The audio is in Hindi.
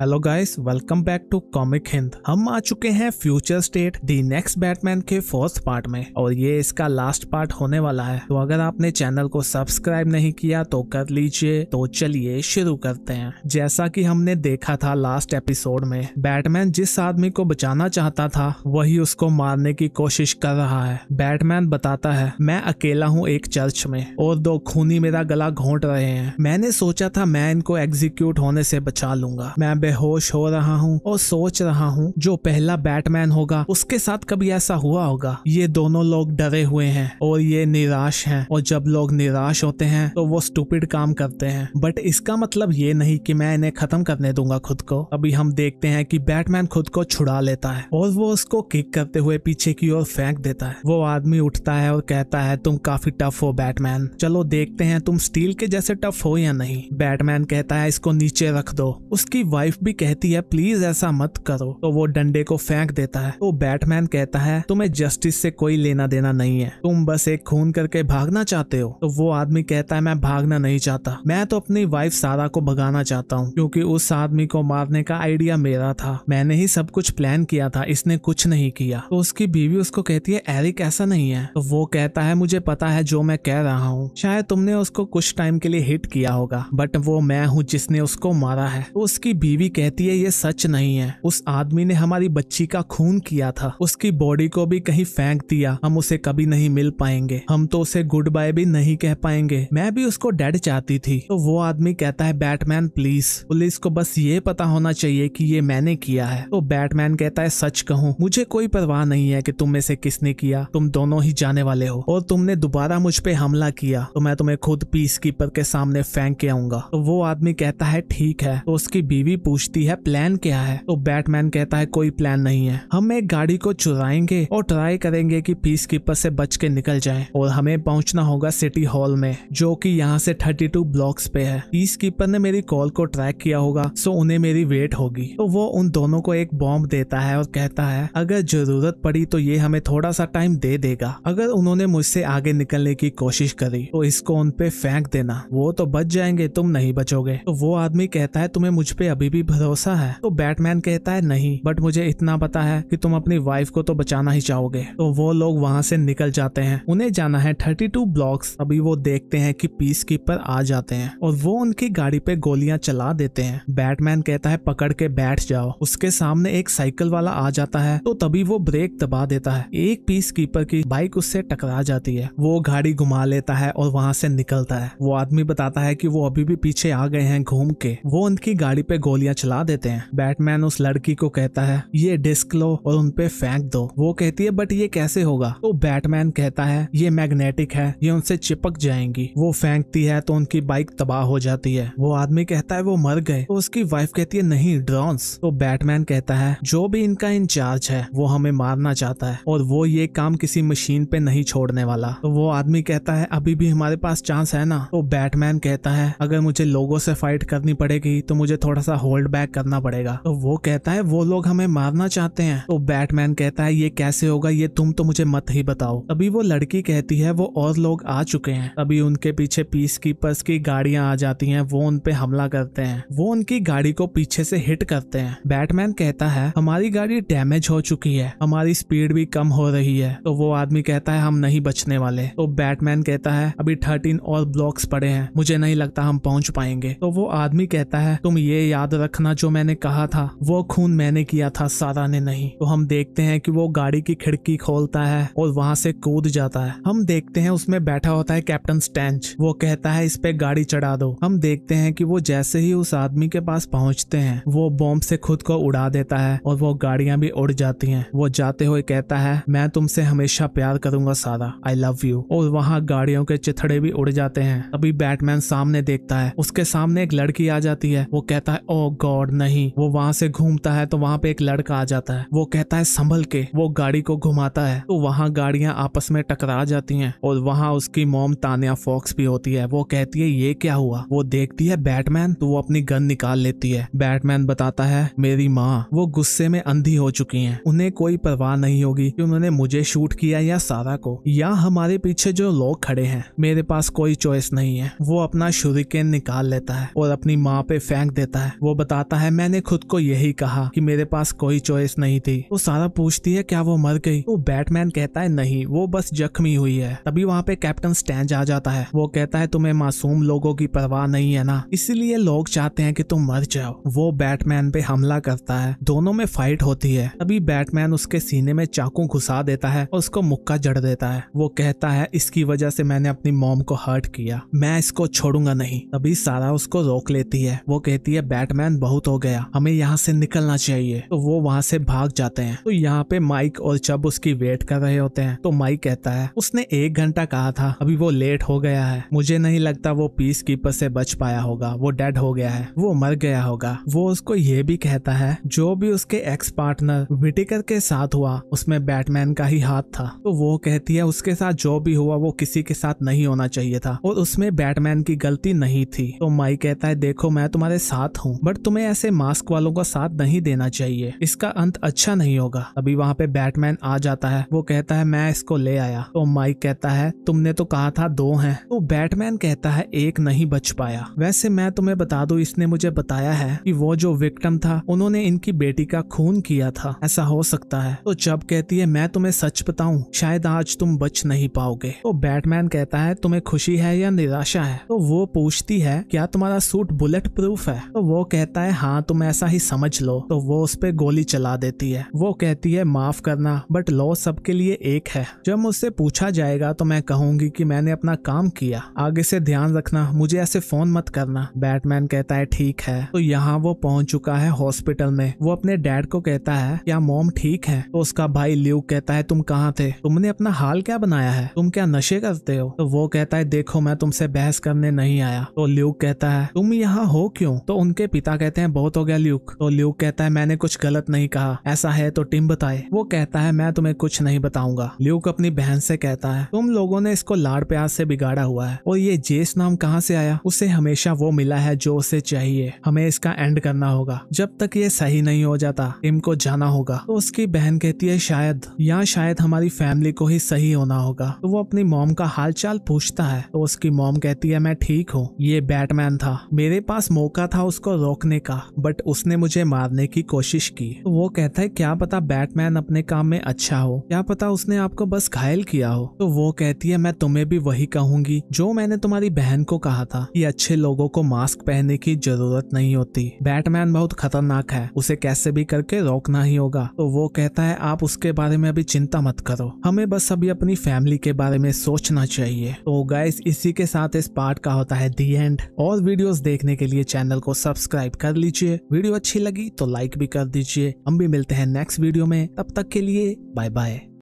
hello guys welcome back to Comic Hind हम आ चुके हैं Future State the Next Batman के फोर्थ पार्ट में और ये इसका लास्ट पार्ट होने वाला है तो अगर आपने चैनल को सब्सक्राइब नहीं किया तो कर लीजिए तो चलिए शुरू करते हैं जैसा कि हमने देखा था लास्ट एपिसोड में बैटमैन जिस आदमी को बचाना चाहता था वही उसको मारने की कोशिश कर रहा है बैटमैन बताता है मैं अकेला हूँ एक चर्च में और दो खूनी मेरा गला घोट रहे हैं मैंने सोचा था मैं इनको एग्जीक्यूट होने से बचा लूंगा मैं बेहोश हो रहा हूँ और सोच रहा हूँ जो पहला बैटमैन होगा उसके साथ कभी ऐसा हुआ होगा ये दोनों लोग डरे हुए हैं और ये निराश हैं और जब लोग निराश होते हैं तो वो स्टूपिड काम करते हैं बट इसका मतलब ये नहीं कि मैं इन्हें खत्म करने दूंगा खुद को अभी हम देखते हैं कि बैटमैन खुद को छुड़ा लेता है और वो उसको किक करते हुए पीछे की ओर फेंक देता है वो आदमी उठता है और कहता है तुम काफी टफ हो बैटमैन चलो देखते हैं तुम स्टील के जैसे टफ हो या नहीं बैटमैन कहता है इसको नीचे रख दो उसकी वाइफ वाइफ भी कहती है प्लीज ऐसा मत करो तो वो डंडे को फेंक देता है तो बैटमैन कहता है तुम्हें जस्टिस से कोई लेना देना नहीं है तुम बस एक खून करके भागना चाहते हो तो वो आदमी कहता है मैं भागना नहीं चाहता मैं तो अपनी वाइफ सारा को भगाना चाहता हूँ क्योंकि उस आदमी को मारने का आइडिया मेरा था मैंने ही सब कुछ प्लान किया था इसने कुछ नहीं किया तो उसकी बीवी उसको कहती है एरिक ऐसा नहीं है तो वो कहता है मुझे पता है जो मैं कह रहा हूँ शायद तुमने उसको कुछ टाइम के लिए हिट किया होगा बट वो मैं हूँ जिसने उसको मारा है तो उसकी बीवी बीबी कहती है ये सच नहीं है उस आदमी ने हमारी बच्ची का खून किया था उसकी बॉडी को भी कहीं फेंक दिया हम उसे कभी नहीं मिल पाएंगे हम तो उसे गुड बाय भी नहीं कह पाएंगे मैं भी उसको डेड चाहती थी तो वो आदमी कहता है बैटमैन प्लीज पुलिस को बस ये पता होना चाहिए कि ये मैंने किया है तो बैटमैन कहता है सच कहूँ मुझे कोई परवाह नहीं है कि तुम में से किसने किया तुम दोनों ही जाने वाले हो और तुमने दोबारा मुझ पे हमला किया तो मैं तुम्हें खुद पीस कीपर के सामने फेंक के आऊंगा तो वो आदमी कहता है ठीक है तो उसकी बीवी पूछ पूछती है प्लान क्या है तो बैटमैन कहता है कोई प्लान नहीं है हम एक गाड़ी को चुराएंगे और ट्राई करेंगे कि पीस कीपर से बच के निकल जाए और हमें पहुंचना होगा सिटी हॉल में जो कि यहाँ से 32 ब्लॉक्स पे है पीस कीपर ने मेरी कॉल को ट्रैक किया होगा सो उन्हें मेरी वेट होगी तो वो उन दोनों को एक बॉम्ब देता है और कहता है अगर जरूरत पड़ी तो ये हमें थोड़ा सा टाइम दे देगा अगर उन्होंने मुझसे आगे निकलने की कोशिश करी तो इसको उनपे फेंक देना वो तो बच जाएंगे तुम नहीं बचोगे तो वो आदमी कहता है तुम्हें मुझ पे अभी भी भरोसा है तो बैटमैन कहता है नहीं बट मुझे इतना पता है कि तुम अपनी वाइफ को तो बचाना ही चाहोगे तो वो लोग वहां से निकल जाते हैं उन्हें जाना है थर्टी टू ब्लॉक्स अभी वो देखते हैं कि पीस कीपर आ जाते हैं और वो उनकी गाड़ी पे गोलियां चला देते हैं बैटमैन कहता है पकड़ के बैठ जाओ उसके सामने एक साइकिल वाला आ जाता है तो तभी वो ब्रेक दबा देता है एक पीस कीपर की बाइक उससे टकरा जाती है वो गाड़ी घुमा लेता है और वहां से निकलता है वो आदमी बताता है की वो अभी भी पीछे आ गए हैं घूम के वो उनकी गाड़ी पे गोलियां चला देते हैं बैटमैन उस लड़की को कहता है ये डिस्क लो और उनपे फेंक दो वो कहती है बट ये कैसे होगा तो बैटमैन कहता है ये मैग्नेटिक है ये उनसे चिपक जाएंगी वो फेंकती है तो उनकी बाइक तबाह हो जाती है वो आदमी कहता है वो मर गए तो उसकी वाइफ कहती है नहीं ड्रॉन्स तो बैटमैन कहता है जो भी इनका इंचार्ज है वो हमें मारना चाहता है और वो ये काम किसी मशीन पे नहीं छोड़ने वाला तो वो आदमी कहता है अभी भी हमारे पास चांस है ना तो बैटमैन कहता है अगर मुझे लोगों से फाइट करनी पड़ेगी तो मुझे थोड़ा सा होल्ड फाइट बैक करना पड़ेगा तो वो कहता है वो लोग हमें मारना चाहते हैं तो बैटमैन कहता है ये कैसे होगा ये तुम तो मुझे मत ही बताओ अभी वो लड़की कहती है वो और लोग आ चुके हैं अभी उनके पीछे पीस कीपर्स की गाड़ियां आ जाती हैं वो उन पे हमला करते हैं वो उनकी गाड़ी को पीछे से हिट करते हैं बैटमैन कहता है हमारी गाड़ी डैमेज हो चुकी है हमारी स्पीड भी कम हो रही है तो वो आदमी कहता है हम नहीं बचने वाले तो बैटमैन कहता है अभी थर्टीन और ब्लॉक्स पड़े हैं मुझे नहीं लगता हम पहुंच पाएंगे तो वो आदमी कहता है तुम ये याद रख रखना जो मैंने कहा था वो खून मैंने किया था सारा ने नहीं तो हम देखते हैं कि वो गाड़ी की खिड़की खोलता है और वहां से कूद जाता है हम देखते हैं उसमें बैठा होता है कैप्टन स्टैंच वो कहता है इस पे गाड़ी चढ़ा दो हम देखते हैं कि वो जैसे ही उस आदमी के पास पहुंचते हैं वो बॉम्ब से खुद को उड़ा देता है और वो गाड़ियां भी उड़ जाती हैं वो जाते हुए कहता है मैं तुमसे हमेशा प्यार करूंगा सारा आई लव यू और वहाँ गाड़ियों के चिथड़े भी उड़ जाते हैं अभी बैटमैन सामने देखता है उसके सामने एक लड़की आ जाती है वो कहता है ओ गॉड नहीं वो वहां से घूमता है तो वहां पे एक लड़का आ जाता है वो कहता है संभल के वो गाड़ी को घुमाता है तो वहां गाड़ियां आपस में टकरा जाती हैं और वहां उसकी मोम तानिया फॉक्स भी होती है वो कहती है ये क्या हुआ वो देखती है बैटमैन तो वो अपनी गन निकाल लेती है बैटमैन बताता है मेरी माँ वो गुस्से में अंधी हो चुकी है उन्हें कोई परवाह नहीं होगी कि उन्होंने मुझे शूट किया या सारा को या हमारे पीछे जो लोग खड़े हैं मेरे पास कोई चॉइस नहीं है वो अपना शुरिकेन निकाल लेता है और अपनी माँ पे फेंक देता है वो बताता है मैंने खुद को यही कहा कि मेरे पास कोई चॉइस नहीं थी वो सारा पूछती है क्या वो मर गई वो बैटमैन कहता है नहीं वो बस जख्मी हुई है तभी वहाँ पे कैप्टन स्टैंड आ जाता है वो कहता है तुम्हें मासूम लोगों की परवाह नहीं है ना इसीलिए लोग चाहते हैं कि तुम मर जाओ वो बैटमैन पे हमला करता है दोनों में फाइट होती है तभी बैटमैन उसके सीने में चाकू घुसा देता है और उसको मुक्का जड़ देता है वो कहता है इसकी वजह से मैंने अपनी मोम को हर्ट किया मैं इसको छोड़ूंगा नहीं तभी सारा उसको रोक लेती है वो कहती है बैटमैन बहुत हो गया हमें यहाँ से निकलना चाहिए तो वो वहाँ से भाग जाते हैं तो यहाँ पे माइक और चब उसकी वेट कर रहे होते हैं तो माइक कहता है उसने एक घंटा कहा था अभी वो लेट हो गया है मुझे नहीं लगता वो पीस कीपर से बच पाया होगा वो डेड हो गया है वो मर गया होगा वो उसको ये भी कहता है जो भी उसके एक्स पार्टनर विटिकर के साथ हुआ उसमें बैटमैन का ही हाथ था तो वो कहती है उसके साथ जो भी हुआ वो किसी के साथ नहीं होना चाहिए था और उसमें बैटमैन की गलती नहीं थी तो माई कहता है देखो मैं तुम्हारे साथ हूँ बट तुम्हें ऐसे मास्क वालों का साथ नहीं देना चाहिए इसका अंत अच्छा नहीं होगा अभी वहाँ पे बैटमैन आ जाता है वो कहता है मैं इसको ले आया तो माइक कहता है तुमने तो कहा था दो है तो बैटमैन कहता है एक नहीं बच पाया वैसे मैं तुम्हें बता दू इसने मुझे बताया है की वो जो विक्टम था उन्होंने इनकी बेटी का खून किया था ऐसा हो सकता है तो जब कहती है मैं तुम्हें सच बताऊं शायद आज तुम बच नहीं पाओगे तो बैटमैन कहता है तुम्हें खुशी है या निराशा है तो वो पूछती है क्या तुम्हारा सूट बुलेट प्रूफ है तो वो कहता कहता है हाँ तुम ऐसा ही समझ लो तो वो उस पर गोली चला देती है वो कहती है माफ करना बट लॉ सबके लिए एक है जब मुझसे पूछा जाएगा तो मैं कहूंगी कि मैंने अपना काम किया आगे से ध्यान रखना मुझे ऐसे फोन मत करना बैटमैन कहता है ठीक है तो यहाँ वो पहुंच चुका है हॉस्पिटल में वो अपने डैड को कहता है क्या मोम ठीक है तो उसका भाई ल्यू कहता है तुम कहाँ थे तुमने अपना हाल क्या बनाया है तुम क्या नशे करते हो तो वो कहता है देखो मैं तुमसे बहस करने नहीं आया तो ल्यू कहता है तुम यहाँ हो क्यों तो उनके पिता कहते कहते हैं बहुत हो गया ल्यूक तो ल्यूक कहता है मैंने कुछ गलत नहीं कहा ऐसा है तो टिम बताए वो कहता है मैं तुम्हें कुछ नहीं बताऊंगा ल्यूक अपनी बहन से कहता है तुम लोगों ने इसको लाड़ प्यार से बिगाड़ा हुआ है और ये जेस नाम कहाँ से आया उसे हमेशा वो मिला है जो उसे चाहिए हमें इसका एंड करना होगा जब तक ये सही नहीं हो जाता टिम को जाना होगा तो उसकी बहन कहती है शायद या शायद हमारी फैमिली को ही सही होना होगा तो वो अपनी मोम का हालचाल पूछता है तो उसकी मोम कहती है मैं ठीक हूँ ये बैटमैन था मेरे पास मौका था उसको रोकने मारने का बट उसने मुझे मारने की कोशिश की तो वो कहता है क्या पता बैटमैन अपने काम में अच्छा हो क्या पता उसने आपको बस घायल किया हो तो वो कहती है मैं तुम्हें भी वही कहूंगी जो मैंने तुम्हारी बहन को कहा था कि अच्छे लोगों को मास्क पहनने की जरूरत नहीं होती बैटमैन बहुत खतरनाक है उसे कैसे भी करके रोकना ही होगा तो वो कहता है आप उसके बारे में अभी चिंता मत करो हमें बस अभी अपनी फैमिली के बारे में सोचना चाहिए तो गाइस इसी के साथ इस पार्ट का होता है दी एंड और वीडियोस देखने के लिए चैनल को सब्सक्राइब कर लीजिए वीडियो अच्छी लगी तो लाइक भी कर दीजिए हम भी मिलते हैं नेक्स्ट वीडियो में तब तक के लिए बाय बाय